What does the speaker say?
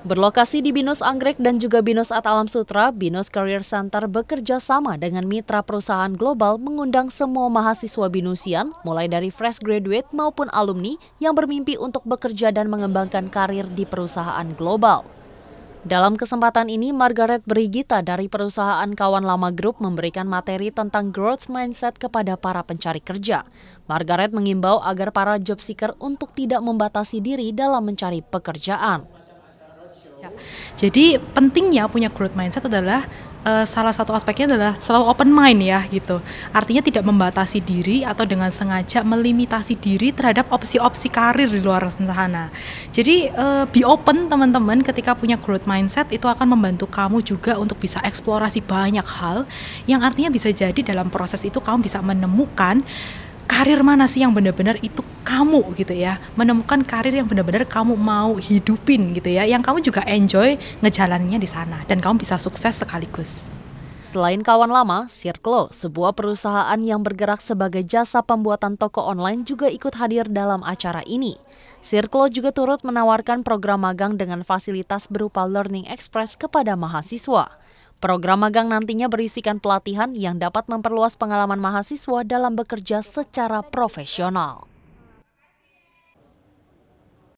Berlokasi di Binus Anggrek dan juga Binus At Alam Sutra, Binus Career Center bekerja sama dengan mitra perusahaan global mengundang semua mahasiswa Binusian, mulai dari fresh graduate maupun alumni yang bermimpi untuk bekerja dan mengembangkan karir di perusahaan global. Dalam kesempatan ini, Margaret Brigita dari perusahaan Kawan Lama Group memberikan materi tentang growth mindset kepada para pencari kerja. Margaret mengimbau agar para job seeker untuk tidak membatasi diri dalam mencari pekerjaan. Jadi pentingnya punya growth mindset adalah uh, salah satu aspeknya adalah selalu open mind ya gitu. Artinya tidak membatasi diri atau dengan sengaja melimitasi diri terhadap opsi-opsi karir di luar sana. Jadi uh, be open teman-teman ketika punya growth mindset itu akan membantu kamu juga untuk bisa eksplorasi banyak hal yang artinya bisa jadi dalam proses itu kamu bisa menemukan karir mana sih yang benar-benar itu kamu gitu ya menemukan karir yang benar-benar kamu mau hidupin gitu ya yang kamu juga enjoy ngejalannya di sana dan kamu bisa sukses sekaligus Selain kawan lama, Circlo, sebuah perusahaan yang bergerak sebagai jasa pembuatan toko online juga ikut hadir dalam acara ini. Circlo juga turut menawarkan program magang dengan fasilitas berupa Learning Express kepada mahasiswa. Program magang nantinya berisikan pelatihan yang dapat memperluas pengalaman mahasiswa dalam bekerja secara profesional.